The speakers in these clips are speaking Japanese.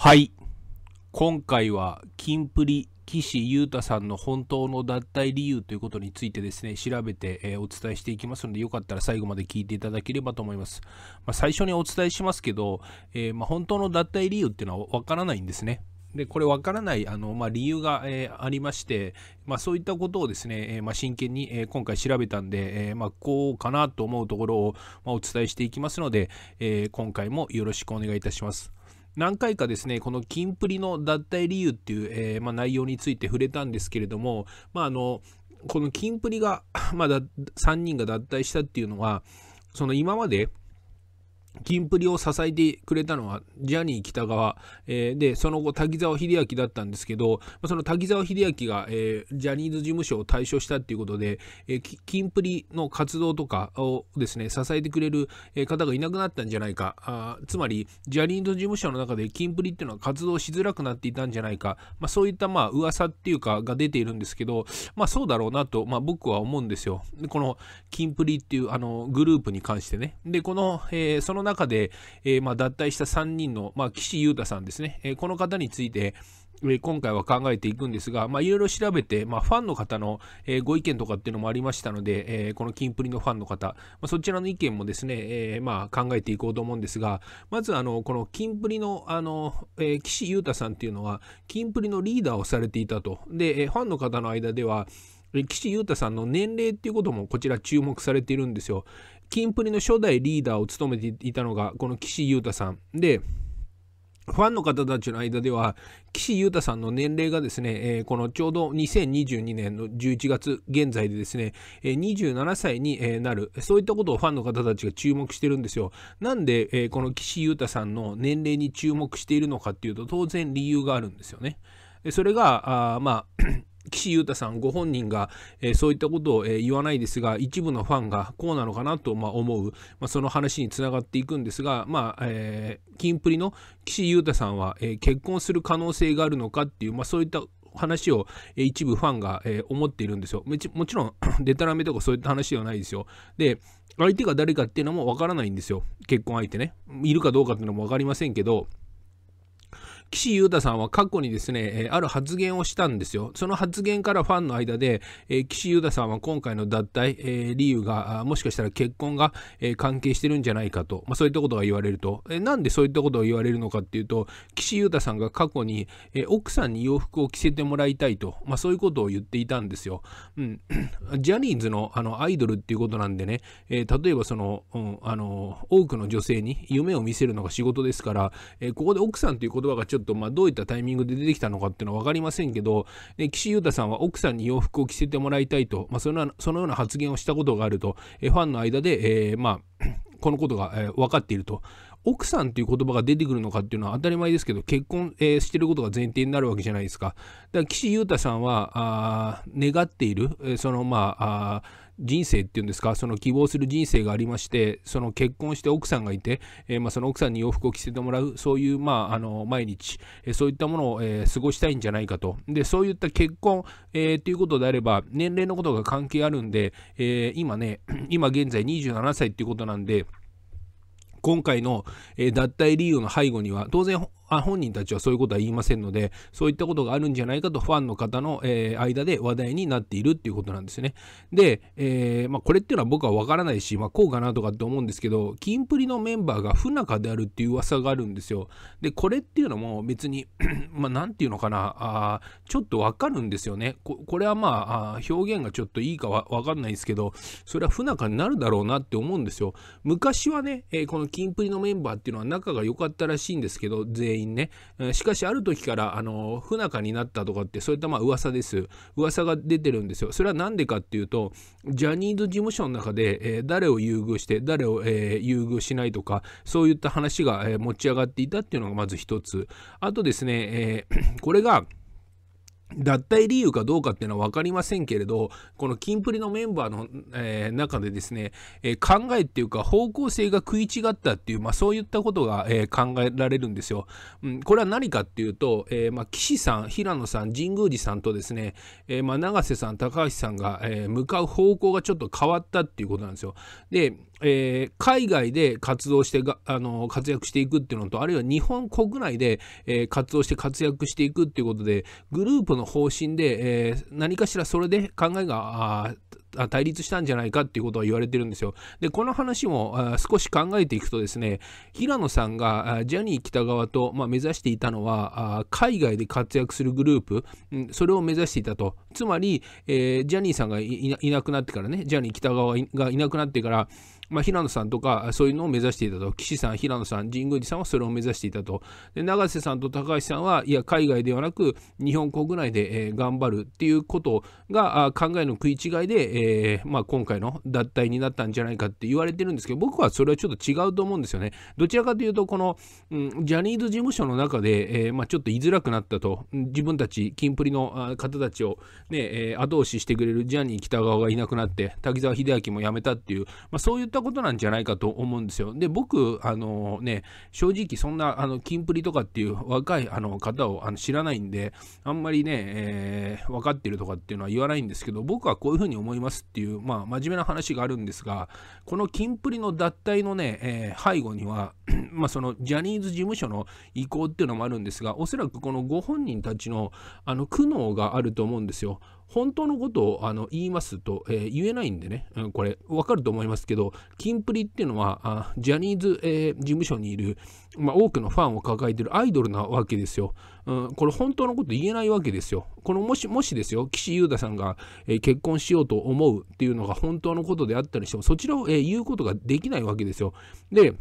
はい。今回は、キンプリ、岸優太さんの本当の脱退理由ということについてですね、調べて、えー、お伝えしていきますので、よかったら最後まで聞いていただければと思います。まあ、最初にお伝えしますけど、えー、まあ、本当の脱退理由っていうのはわからないんですね。でこれ分からないあの、まあ、理由が、えー、ありまして、まあ、そういったことをですね、えー、まあ、真剣に、えー、今回調べたんで、えまこうかなと思うところを、まお伝えしていきますので、え今回もよろしくお願いいたします。何回かですねこのキンプリの脱退理由っていう、えー、まあ、内容について触れたんですけれども、まあ、あのこのキンプリが、まあ、3人が脱退したっていうのはその今までキンプリを支えてくれたのはジャニー北川、えー、でその後滝沢秀明だったんですけどその滝沢秀明が、えー、ジャニーズ事務所を退所したっていうことで、えー、キンプリの活動とかをですね支えてくれる方がいなくなったんじゃないかあつまりジャニーズ事務所の中でキンプリっていうのは活動しづらくなっていたんじゃないか、まあ、そういったまあ噂っていうかが出ているんですけど、まあ、そうだろうなと、まあ、僕は思うんですよこのキンプリっていうあのグループに関してねでこの、えー、その中で、えー、まあ、脱退した3人の、まあ、岸優太さんですね、えー、この方について、え今回は考えていくんですが、まあ、いろいろ調べて、まあ、ファンの方の、えご意見とかっていうのもありましたので、えこのキンプリのファンの方、まあ、そちらの意見もですね、えまあ、考えていこうと思うんですが、まず、あの、このキンプリの、あの、え岸優太さんっていうのは、キンプリのリーダーをされていたと。で、えファンの方の間では、岸優太さんの年齢っていうこともこちら注目されているんですよ。キンプリの初代リーダーを務めていたのがこの岸優太さんでファンの方たちの間では岸優太さんの年齢がですね、えー、このちょうど2022年の11月現在でですね、えー、27歳になるそういったことをファンの方たちが注目してるんですよなんで、えー、この岸優太さんの年齢に注目しているのかっていうと当然理由があるんですよねそれがあまあ岸優太さんご本人が、えー、そういったことを、えー、言わないですが一部のファンがこうなのかなと、まあ、思う、まあ、その話につながっていくんですが、まあえー、キンプリの岸優太さんは、えー、結婚する可能性があるのかっていう、まあ、そういった話を一部ファンが思っているんですよ。もちろん、デタラメとかそういった話ではないですよ。で、相手が誰かっていうのもわからないんですよ。結婚相手ね。いるかどうかっていうのも分かりませんけど、岸優太さんは過去にですね、ある発言をしたんですよ。その発言からファンの間で、岸優太さんは今回の脱退、理由が、もしかしたら結婚が関係してるんじゃないかと、まあ、そういったことが言われると。なんでそういったことを言われるのかっていうと、岸優太さんが過去に奥さんに洋服を着せてもらいたいと、まあ、そういうことを言っていたんですよ。うん、ジャニーズのあのアイドルっていうことなんでね、えー、例えばその、うん、あの多くの女性に夢を見せるのが仕事ですから、えー、ここで奥さんという言葉がちょっとょっとまあどういったタイミングで出てきたのかっていうのは分かりませんけど、ね、岸優太さんは奥さんに洋服を着せてもらいたいと、まあ、そのそのような発言をしたことがあると、えファンの間で、えー、まあ、このことが、えー、分かっていると。奥さんという言葉が出てくるのかっていうのは当たり前ですけど結婚、えー、してることが前提になるわけじゃないですか。だから岸優太さんはあ願っている、えー、そのまああ人生っていうんですかその希望する人生がありましてその結婚して奥さんがいて、えー、まあ、その奥さんに洋服を着せてもらうそういう、まあ、あの毎日、えそういったものを、え過ごしたいんじゃないかとでそういった結婚、えー、ということであれば年齢のことが関係あるんで、え今ね 今現在27歳っていうことなんで今回の、え脱退理由の背後には当然あ本人たちはそういうことは言いませんので、そういったことがあるんじゃないかとファンの方の、えー、間で話題になっているっていうことなんですね。で、えー、まあ、これっていうのは僕はわからないし、まあ、こうかなとかって思うんですけど、キンプリのメンバーが不仲であるっていう噂があるんですよ。で、これっていうのも別に まあ、なんていうのかな、あちょっとわかるんですよね。ここれはまあ表現がちょっといいかはわかんないですけど、それは不仲になるだろうなって思うんですよ。昔はね、えー、このキンプリのメンバーっていうのは仲が良かったらしいんですけど、全員員ね。しかし、ある時から、あの、不仲になったとかって、そういったまあ噂です。噂が出てるんですよ。それは何でかっていうと、ジャニーズ事務所の中で、えー、誰を優遇して、誰を、えー、優遇しないとか、そういった話が、えー、持ち上がっていたっていうのがまず一つ。あとですね、えー、これが、脱退理由かどうかっていうのは分かりませんけれど、このキンプリのメンバーの、えー、中でですね、えー、考えっていうか方向性が食い違ったっていう、まあそういったことが、えー、考えられるんですよ。うん、これは何かっていうと、えー、まあ岸さん、平野さん、神宮寺さんとですね、えー、まあ長瀬さん、高橋さんが、えー、向かう方向がちょっと変わったっていうことなんですよ。で、えー、海外で活動してがあの活躍していくっていうのとあるいは日本国内で、えー、活動して活躍していくっていうことでグループの方針で、えー、何かしらそれで考えが対立したんじゃないかっていうことは言われてるんですよ。でこの話も少し考えていくとですね平野さんがジャニー喜多川と、まあ、目指していたのは海外で活躍するグループそれを目指していたとつまり、えー、ジャニーさんがいなくなってからねジャニー喜多川がいなくなってからまあ、平野さんとかそういうのを目指していたと岸さん平野さん神宮寺さんはそれを目指していたとで永瀬さんと高橋さんはいや海外ではなく日本国内で、えー、頑張るっていうことが考えの食い違いで、えー、まあ、今回の脱退になったんじゃないかって言われてるんですけど僕はそれはちょっと違うと思うんですよねどちらかというとこの、うん、ジャニーズ事務所の中で、えー、まあ、ちょっと居づらくなったと自分たちキンプリの方たちを、ねえ後押ししてくれるジャニー喜多川がいなくなって滝沢秀明も辞めたっていう、まあ、そういったたことなんじゃないかと思うんですよ。で、僕、あのね、正直そんな、あの、キンプリとかっていう若いあの方をあの知らないんで、あんまりね、えー、分かってるとかっていうのは言わないんですけど、僕はこういうふうに思いますっていう、まあ、真面目な話があるんですが、このキンプリの脱退のね、えー、背後には、まあ、そのジャニーズ事務所の意向っていうのもあるんですが、おそらくこのご本人たちの、あの、苦悩があると思うんですよ。本当のことをあの言いますと、えー、言えないんでね、うん、これわかると思いますけど、キンプリっていうのは、あジャニーズ、えー、事務所にいる、まあ、多くのファンを抱えてるアイドルなわけですよ。うん、これ本当のこと言えないわけですよ。このもし、もしですよ、岸優太さんが、えー、結婚しようと思うっていうのが本当のことであったりしても、そちらを、えー、言うことができないわけですよ。で、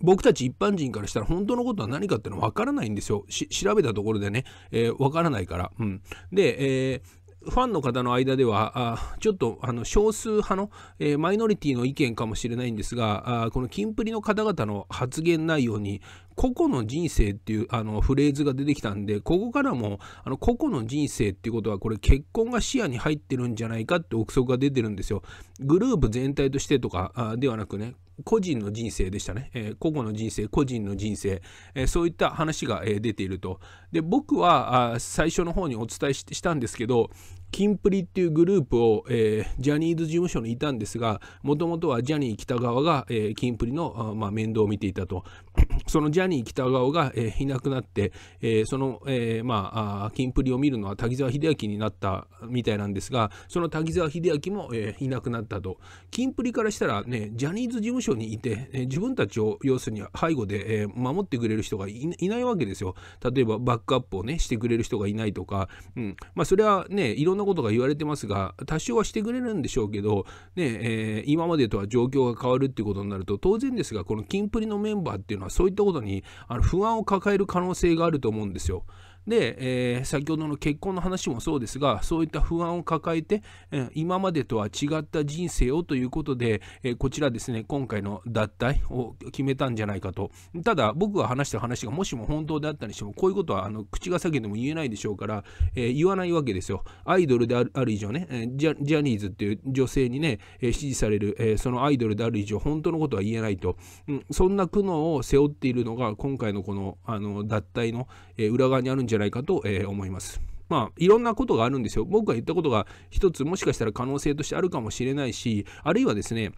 僕たち一般人からしたら本当のことは何かってのはわからないんですよ。調べたところでね、えー、わからないから。うん、で、えーファンの方の間では、あちょっとあの少数派の、えー、マイノリティの意見かもしれないんですが、あこのキンプリの方々の発言内容に、個々の人生っていうあのフレーズが出てきたんで、ここからもあの個々の人生っていうことは、これ結婚が視野に入ってるんじゃないかって憶測が出てるんですよ。グループ全体としてとかではなくね、個人の人生でしたね、えー、個々の人生個人の人生、えー、そういった話が、え出ているとで僕はあ最初の方にお伝えしたんですけどキンプリっていうグループを、えー、ジャニーズ事務所にいたんですが、もともとはジャニー北川が、えー、キンプリのまあ、面倒を見ていたと。そのジャニー北川が、えー、いなくなって、えー、その、えー、まあ、キンプリを見るのは滝沢秀明になったみたいなんですが、その滝沢秀明も、えー、いなくなったと。キンプリからしたらね、ジャニーズ事務所にいて、え自分たちを要するに背後で、え守ってくれる人がいないわけですよ。例えばバックアップをね、してくれる人がいないとか、うん。まあ、それはね、いろんなんなことが言われてますが、多少はしてくれるんでしょうけど、ねえー、今までとは状況が変わるっていうことになると、当然ですが、このキンプリのメンバーっていうのは、そういったことにあの不安を抱える可能性があると思うんですよ。で、えー、先ほどの結婚の話もそうですがそういった不安を抱えて、えー、今までとは違った人生をということで、えー、こちらですね今回の脱退を決めたんじゃないかとただ僕が話した話がもしも本当であったにしてもこういうことはあの口が裂けても言えないでしょうから、え言わないわけですよアイドルである以上ね、えジャニーズっていう女性にね、え支持される、えそのアイドルである以上本当のことは言えないと、うん、そんな苦悩を背負っているのが今回のこのあの脱退の、え裏側にあるんじゃないかゃないかと、えー、思います。まあ、いろんなことがあるんですよ。僕が言ったことが一つもしかしたら可能性としてあるかもしれないし、あるいはですね、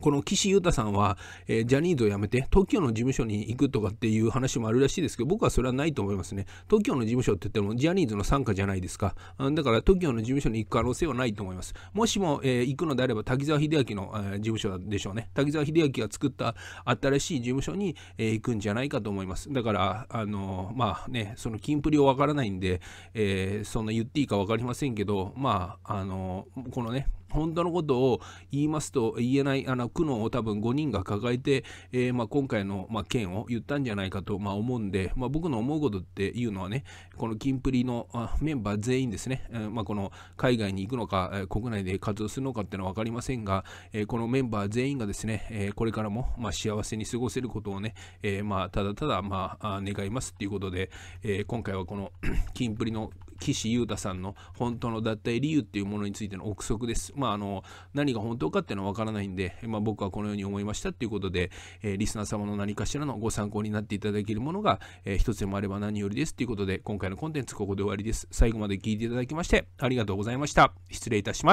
この岸優太さんは、えー、ジャニーズを辞めて TOKIO の事務所に行くとかっていう話もあるらしいですけど僕はそれはないと思いますね TOKIO の事務所って言ってもジャニーズの傘下じゃないですかだから TOKIO の事務所に行く可能性はないと思いますもしも、えー、行くのであれば滝沢秀明の、えー、事務所でしょうね滝沢秀明が作った新しい事務所に、えー、行くんじゃないかと思いますだからあのー、まあねそのキンプリをわからないんで、えー、そんな言っていいか分かりませんけどまああのー、このね本当のことを言いますと言えないあの苦悩を多分5人が抱えて、えー、まあ、今回の、まあ、件を言ったんじゃないかと、まあ、思うんで、まあ、僕の思うことっていうのはねこのキンプリのメンバー全員ですね、えー、まこの海外に行くのか国内で活動するのかっていうのは分かりませんが、えこのメンバー全員がですね、えこれからも、ま幸せに過ごせることをね、えまただただ、ま願いますっていうことで、え今回はこの キンプリの岸優太さんの本当の脱退理由っていうものについての憶測です。まあ、あの、何が本当かっていうのはわからないんで、まあ、僕はこのように思いましたっていうことで、えー、リスナー様の何かしらのご参考になっていただけるものが、えー、一つでもあれば何よりですということで、今回のコンテンツここで終わりです。最後まで聞いていただきまして、ありがとうございました。失礼いたします。